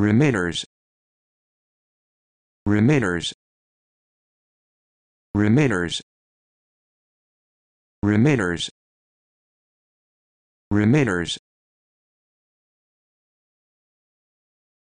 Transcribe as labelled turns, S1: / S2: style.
S1: remitters remitters remitters remitters remitters